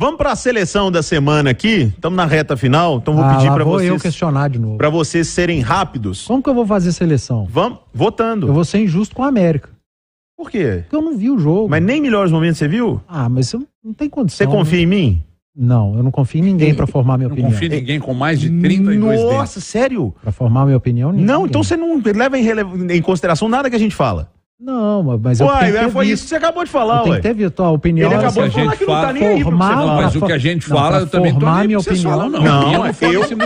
Vamos para a seleção da semana aqui. Estamos na reta final, então vou ah, pedir para vocês. eu questionar de novo. Para vocês serem rápidos. Como que eu vou fazer seleção? Vamos votando. Eu vou ser injusto com a América. Por quê? Porque eu não vi o jogo. Mas nem melhores momentos você viu? Ah, mas não tem condição. Você confia né? em mim? Não, eu não confio em ninguém para formar minha não opinião. Não confio em ninguém com mais de 32 Nossa, dentes. Nossa, sério? Para formar minha opinião, ninguém. Não, então você não leva em, em consideração nada que a gente fala. Não, mas uai, eu é, foi isso que você acabou de falar, Tem que ter visto a opinião. Ele acabou de falar que não tá nem aí formar, não, mas o que a gente fala, eu também tô nem minha opinião, não. Não, eu,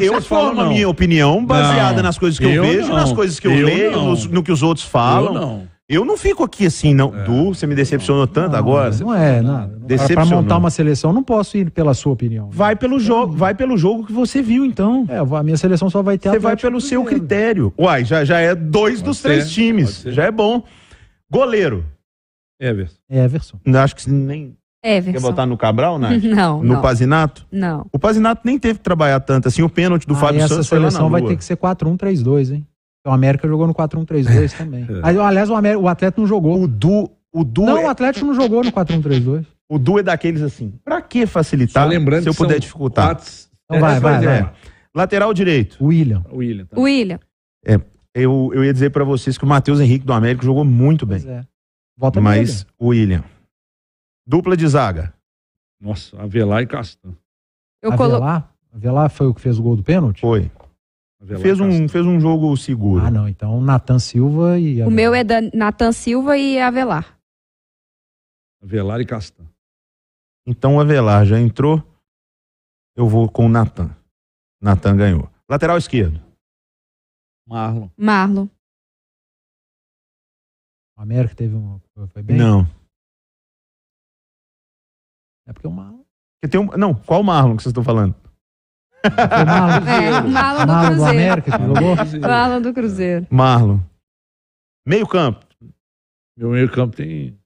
eu formo a minha opinião baseada nas coisas que eu, vejo, nas coisas que eu, leio, no, que os outros falam. Eu não. Eu não fico aqui assim, não. É. Du, você me decepcionou tanto não, agora. Não é, nada. Para montar uma seleção, não posso ir pela sua opinião. Vai pelo jogo, vai pelo jogo que você viu, então. É, a minha seleção só vai ter. Você vai pelo seu critério. Uai, já, já é dois pode dos ser, três times. Já é bom. Goleiro. Everson. É Everson. acho que nem. Everson. Quer botar no Cabral, né? Não. No não. Pazinato? Não. O Pazinato nem teve que trabalhar tanto assim. O pênalti do ah, Fábio Santos foi lá na Essa seleção vai ter que ser 4-1-3-2, hein? O América jogou no 4-1-3-2 também. É. Aí, aliás, o, América, o Atlético não jogou. O Du. O du não, é... o Atlético não jogou no 4-1-3-2. O Du é daqueles assim. Pra que facilitar se eu puder dificultar? Quatro... Então vai, é, vai, vai. É. Lateral direito. William. William. Tá. William. É, eu, eu ia dizer para vocês que o Matheus Henrique do América jogou muito bem. É. Volta mas o William. Dupla de zaga. Nossa, Avelar e Castan. Avelar? Colo... Avelar foi o que fez o gol do pênalti? Foi. fez um, fez um jogo seguro. Ah, não. Então, Natan Silva e Avelar. O meu é da Natan Silva e Avelar. Avelar e Castan. Então, o Avelar já entrou. Eu vou com o Natan. Natan ganhou. Lateral esquerdo. Marlon. Marlon. O América teve um. Foi bem? Não. É porque é o Marlon. Que tem um... Não, qual Marlon que vocês estão falando? O Marlon, é, o Marlon, do é, Marlon do América que jogou? Marlon do Cruzeiro. Marlon. Meio campo. Meu meio campo tem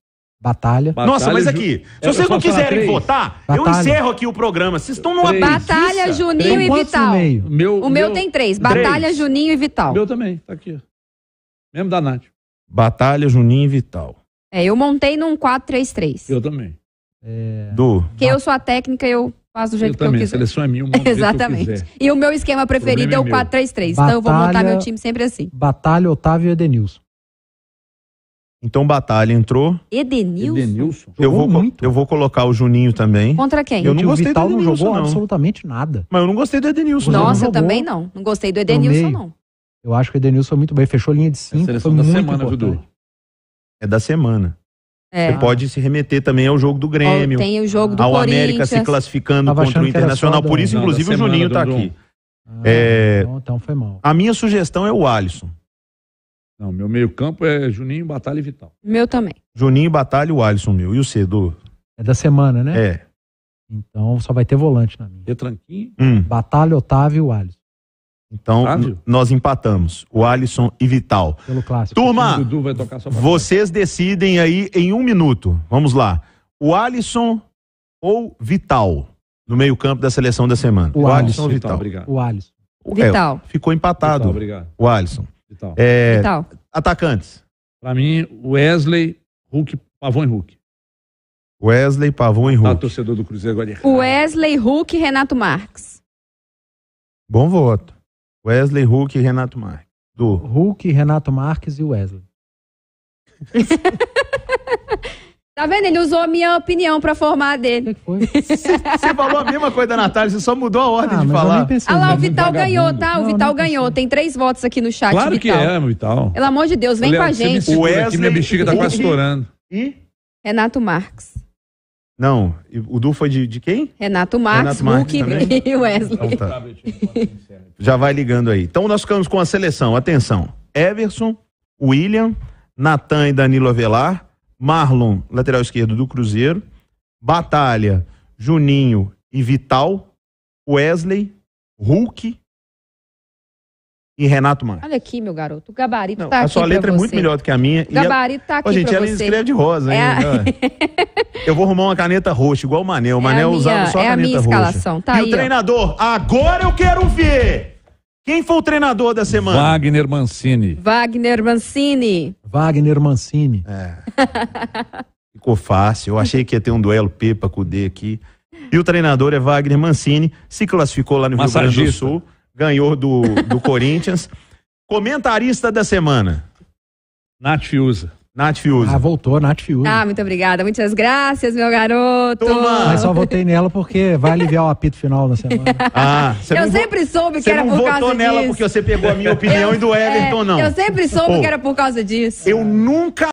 Batalha. batalha. Nossa, mas aqui, se vocês não quiserem votar, batalha. eu encerro aqui o programa. Vocês estão numa três. Batalha, Juninho e Vital. Meu, o meu, meu, tem três. Batalha, três. Juninho e Vital. Meu também, tá aqui. Mesmo da Nath. Batalha, Juninho e Vital. É, eu montei num 4-3-3. Eu também. É... Du. Porque eu sou a técnica, eu faço do jeito eu que também. eu quiser. A seleção é minha, Exatamente. E o meu esquema preferido é o é o 4-3-3. Então eu vou montar meu time sempre assim. Batalha, Otávio e Edenilson. Então Batalha entrou. Edenilson. Edenilson. Eu vou, muito. eu vou colocar o Juninho também. Contra quem? Eu não o gostei Vital do Edenilson, não jogou não. absolutamente nada. Mas eu não gostei do Edenilson. Nossa, eu jogou. também não. Não gostei do Edenilson, não. Eu acho que o Edenilson foi muito bem. Fechou linha de é cinco. É foi muito semana, importante. É da semana. É. Você pode se remeter também ao jogo do Grêmio. Tem o jogo do Ao América se classificando Tava contra o Internacional. Por isso, não, inclusive, o Juninho está aqui. Ah, é... então, então foi mal. A minha sugestão é o Alisson. Não, meu meio-campo é Juninho, Batalha e Vital. Meu também. Juninho, Batalha e o Alisson, meu. E o Cedo? É da semana, né? É. Então só vai ter volante na minha. Retranquinho. Hum. Batalha, Otávio e o Alisson. Então, nós empatamos. O Alisson e Vital. Pelo clássico. Turma, vocês decidem aí em um minuto. Vamos lá. O Alisson ou Vital no meio-campo da seleção da semana? O, o Alisson, Alisson Vital. Vital. Obrigado. O Alisson. É, Vital. É, ficou empatado. Vital, obrigado. O Alisson. Vital. É, Vital. Atacantes. Para mim, Wesley, Hulk, Pavão e Hulk. Wesley, Pavão e tá, Hulk. Tá, torcedor do Cruzeiro agora. Wesley, Hulk e Renato Marques. Bom voto. Wesley, Hulk e Renato Marques. Do... Hulk, Renato Marques e Wesley. Tá vendo? Ele usou a minha opinião pra formar a dele. Você falou a mesma coisa da Natália, você só mudou a ordem ah, de falar. Pensei, ah lá, o Vital ganhou, tá? O não, Vital ganhou. Tem três votos aqui no chat. Claro Vital. que é, Vital. Pelo amor de Deus, vem com a gente. O Wesley... aqui, minha bexiga tá quase estourando. E? Renato Marx Não, o Du foi de, de quem? Renato Marx Renato Marx Hulk e Wesley. Então, tá. Já vai ligando aí. Então nós ficamos com a seleção. Atenção. Everson, William, Natan e Danilo Avelar, Marlon, lateral esquerdo do Cruzeiro. Batalha, Juninho e Vital. Wesley, Hulk e Renato Mano. Olha aqui, meu garoto. O gabarito Não, tá aqui. A sua letra é muito melhor do que a minha. O gabarito tá aqui. Ô, gente, ela você. escreve de rosa, hein? É a... Eu vou arrumar uma caneta roxa, igual o Manel. O Manel é usava minha, só a é caneta roxa. É a minha é escalação, roxa. tá E aí, o treinador, ó. agora eu quero ver! Quem foi o treinador da semana? Wagner Mancini. Wagner Mancini. Wagner Mancini. É. Ficou fácil. Eu achei que ia ter um duelo Pepa com o D aqui. E o treinador é Wagner Mancini. Se classificou lá no Rio Grande do Sul. Ganhou do, do Corinthians. Comentarista da semana. Natiusa. Nath Fiuza. Ah, voltou, Nath Fiuza. Ah, muito obrigada. Muitas graças, meu garoto. Toma. Mas só votei nela porque vai aliviar o apito final da semana. Ah, eu sempre soube que era por causa disso. Você votou nela porque você pegou a minha opinião eu, e do Everton, é, não. Eu sempre soube oh, que era por causa disso. Eu nunca